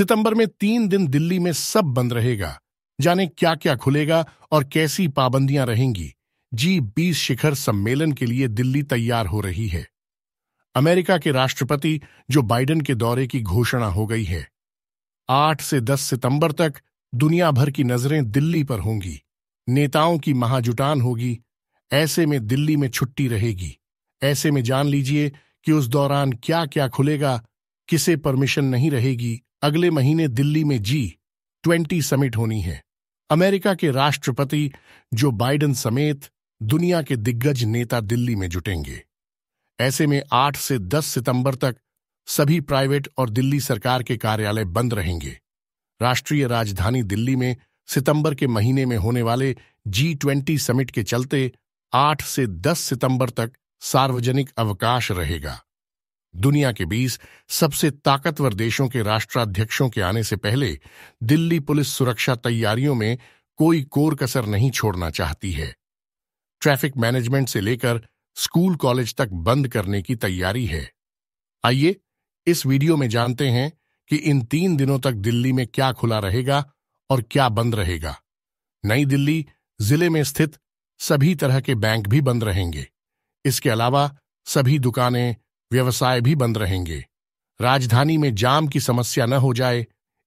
सितंबर में तीन दिन दिल्ली में सब बंद रहेगा जाने क्या क्या खुलेगा और कैसी पाबंदियां रहेंगी जी बीस शिखर सम्मेलन के लिए दिल्ली तैयार हो रही है अमेरिका के राष्ट्रपति जो बाइडेन के दौरे की घोषणा हो गई है आठ से दस सितंबर तक दुनिया भर की नजरें दिल्ली पर होंगी नेताओं की महाजुटान होगी ऐसे में दिल्ली में छुट्टी रहेगी ऐसे में जान लीजिए कि उस दौरान क्या क्या खुलेगा किसे परमिशन नहीं रहेगी अगले महीने दिल्ली में जी ट्वेंटी समिट होनी है अमेरिका के राष्ट्रपति जो बाइडेन समेत दुनिया के दिग्गज नेता दिल्ली में जुटेंगे ऐसे में 8 से 10 सितंबर तक सभी प्राइवेट और दिल्ली सरकार के कार्यालय बंद रहेंगे राष्ट्रीय राजधानी दिल्ली में सितंबर के महीने में होने वाले जी ट्वेंटी समिट के चलते 8 से 10 सितंबर तक सार्वजनिक अवकाश रहेगा दुनिया के बीस सबसे ताकतवर देशों के राष्ट्राध्यक्षों के आने से पहले दिल्ली पुलिस सुरक्षा तैयारियों में कोई कोर कसर नहीं छोड़ना चाहती है ट्रैफिक मैनेजमेंट से लेकर स्कूल कॉलेज तक बंद करने की तैयारी है आइए इस वीडियो में जानते हैं कि इन तीन दिनों तक दिल्ली में क्या खुला रहेगा और क्या बंद रहेगा नई दिल्ली जिले में स्थित सभी तरह के बैंक भी बंद रहेंगे इसके अलावा सभी दुकानें व्यवसाय भी बंद रहेंगे राजधानी में जाम की समस्या न हो जाए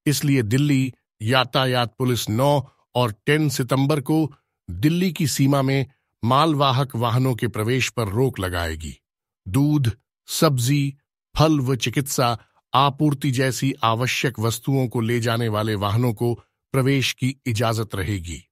इसलिए दिल्ली यातायात पुलिस 9 और 10 सितंबर को दिल्ली की सीमा में मालवाहक वाहनों के प्रवेश पर रोक लगाएगी दूध सब्जी फल व चिकित्सा आपूर्ति जैसी आवश्यक वस्तुओं को ले जाने वाले वाहनों को प्रवेश की इजाजत रहेगी